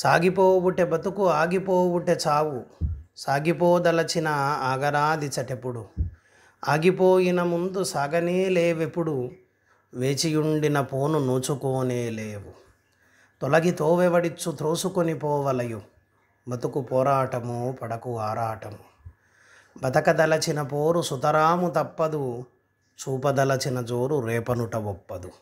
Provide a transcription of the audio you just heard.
సాగిపోవుబుట్టె బతుకు ఆగిపోవుబుట్టె చావు సాగిపోదలచిన ఆగరాది చటెప్పుడు ఆగిపోయిన ముందు సాగనే లేవెప్పుడు వేచియుండిన పోను నూచుకోనే లేవు తొలగి తోవెవడిచ్చు త్రోసుకొని పోవలయు బతుకు పోరాటము పడకు ఆరాటము బతకదలచిన పోరు సుతరాము తప్పదు చూపదలచిన జోరు రేపనుట ఒప్పదు